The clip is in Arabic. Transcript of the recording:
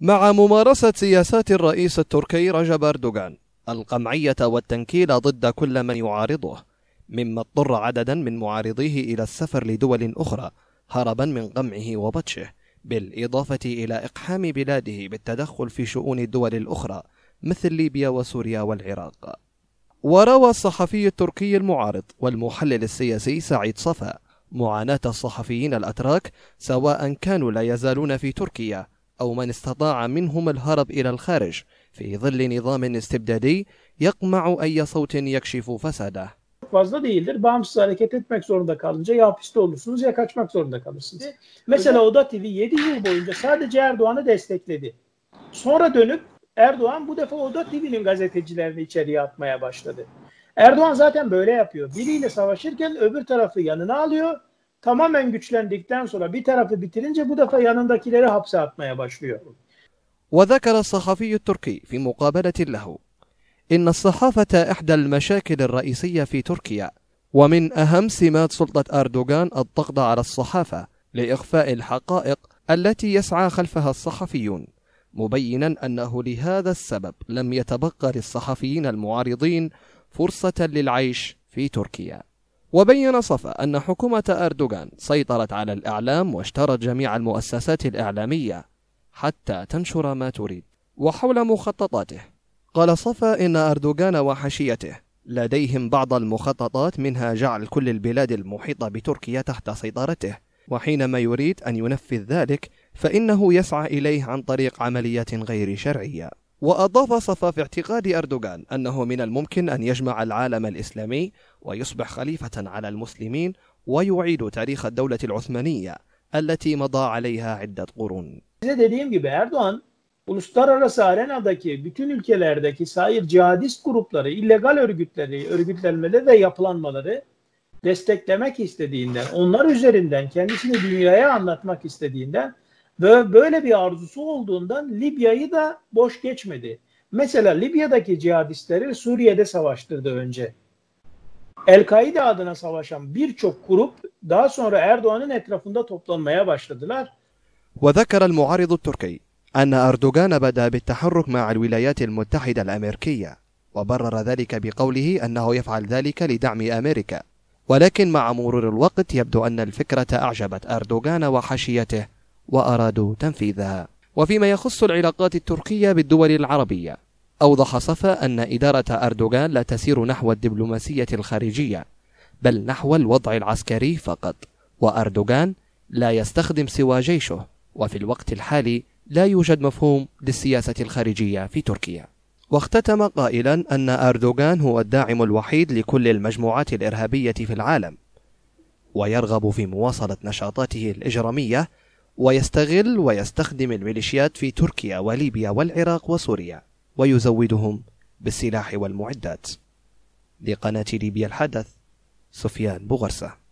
مع ممارسة سياسات الرئيس التركي رجب أردوغان القمعية والتنكيل ضد كل من يعارضه مما اضطر عددا من معارضيه إلى السفر لدول أخرى هربا من قمعه وبطشه بالإضافة إلى إقحام بلاده بالتدخل في شؤون الدول الأخرى مثل ليبيا وسوريا والعراق وروى الصحفي التركي المعارض والمحلل السياسي سعيد صفا معاناة الصحفيين الأتراك سواء كانوا لا يزالون في تركيا أو من استطاع منهم الهرب إلى الخارج في ظل نظام استبدادي يقمع أي صوت يكشف فساده fazla değildir. Bağımsız hareket etmek zorunda kalınca ya hapiste olursunuz ya kaçmak zorunda kalırsınız. Mesela Oda TV 7 yıl boyunca sadece Erdoğan'ı destekledi. Sonra dönüp Erdoğan bu defa Oda TV'nin gazetecilerini içeriye atmaya başladı. Erdoğan zaten böyle yapıyor. Biriyle savaşırken öbür tarafı yanına alıyor. tamamen güçlendikten sonra bir tarafı bitirince bu defa yanındakileri hapse atmaya başlıyor. وذكر الصحفي التركي في مقابلة له إن الصحافة إحدى المشاكل الرئيسية في تركيا ومن أهم سمات سلطة أردوغان الضغط على الصحافة لإخفاء الحقائق التي يسعى خلفها الصحفيون مبينا أنه لهذا السبب لم يتبقى للصحفيين المعارضين فرصة للعيش في تركيا وبين صفا أن حكومة أردوغان سيطرت على الإعلام واشترت جميع المؤسسات الإعلامية حتى تنشر ما تريد وحول مخططاته قال صفا إن أردوغان وحشيته لديهم بعض المخططات منها جعل كل البلاد المحيطة بتركيا تحت سيطرته وحينما يريد أن ينفذ ذلك فإنه يسعى إليه عن طريق عمليات غير شرعية وأضاف صفا في اعتقاد أردوغان أنه من الممكن أن يجمع العالم الإسلامي ويصبح خليفة على المسلمين ويعيد تاريخ الدولة العثمانية التي مضى عليها عدة قرون. Size dediğim gibi Erdoğan uluslararası arenadaki bütün ülkelerdeki sair cihadist grupları, illegal örgütleri, örgütlenmeleri ve yapılanmaları desteklemek istediğinden, onlar üzerinden kendisini dünyaya anlatmak istediğinden Ve Böyle bir arzusu olduğundan Libya'yı da boş geçmedi. Mesela Libya'daki cihadistleri Suriye'de savaştırdı önce. El-Kaide adına savaşan birçok grup daha sonra Erdoğan'ın etrafında toplanmaya başladılar. وذكر المعارض التركي أن أردوغان بدأ بالتحرك مع الولايات المتحدة الأمريكية وبرر ذلك بقوله أنه يفعل ذلك لدعم أمريكا ولكن مع مرور الوقت يبدو أن الفكرة أعجبت أردوغان وحشيته وأرادوا تنفيذها وفيما يخص العلاقات التركية بالدول العربية أوضح صفا أن إدارة أردوغان لا تسير نحو الدبلوماسية الخارجية بل نحو الوضع العسكري فقط وأردوغان لا يستخدم سوى جيشه وفي الوقت الحالي لا يوجد مفهوم للسياسة الخارجية في تركيا واختتم قائلا أن أردوغان هو الداعم الوحيد لكل المجموعات الإرهابية في العالم ويرغب في مواصلة نشاطاته الإجرامية ويستغل ويستخدم الميليشيات في تركيا وليبيا والعراق وسوريا ويزودهم بالسلاح والمعدات لقناة ليبيا الحدث سفيان بوغرسه